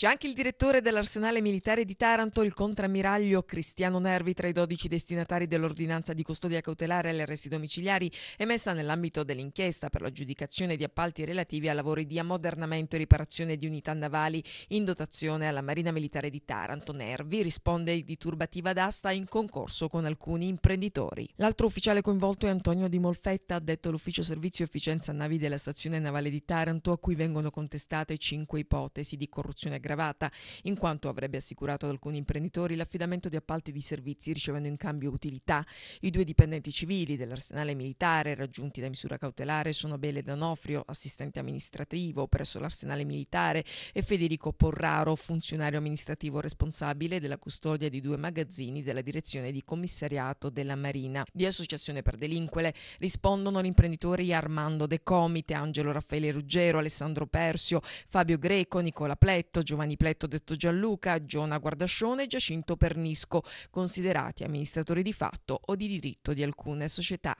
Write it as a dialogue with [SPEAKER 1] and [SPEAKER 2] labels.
[SPEAKER 1] C'è anche il direttore dell'arsenale militare di Taranto, il contrammiraglio Cristiano Nervi, tra i 12 destinatari dell'ordinanza di custodia cautelare agli arresti domiciliari emessa nell'ambito dell'inchiesta per l'aggiudicazione di appalti relativi a lavori di ammodernamento e riparazione di unità navali in dotazione alla Marina Militare di Taranto. Nervi risponde di turbativa d'asta in concorso con alcuni imprenditori. L'altro ufficiale coinvolto è Antonio Di Molfetta, addetto all'ufficio servizio efficienza navi della stazione navale di Taranto, a cui vengono contestate cinque ipotesi di corruzione grave aggravata, in quanto avrebbe assicurato ad alcuni imprenditori l'affidamento di appalti di servizi ricevendo in cambio utilità. I due dipendenti civili dell'arsenale militare raggiunti da misura cautelare sono Bele D'Onofrio, assistente amministrativo presso l'arsenale militare, e Federico Porraro, funzionario amministrativo responsabile della custodia di due magazzini della direzione di commissariato della Marina. Di associazione per delinquere rispondono gli imprenditori Armando De Comite, Angelo Raffaele Ruggero, Alessandro Persio, Fabio Greco, Nicola Pletto, Giovanni Giovanni Pletto detto Gianluca, Giona Guardascione e Giacinto Pernisco, considerati amministratori di fatto o di diritto di alcune società.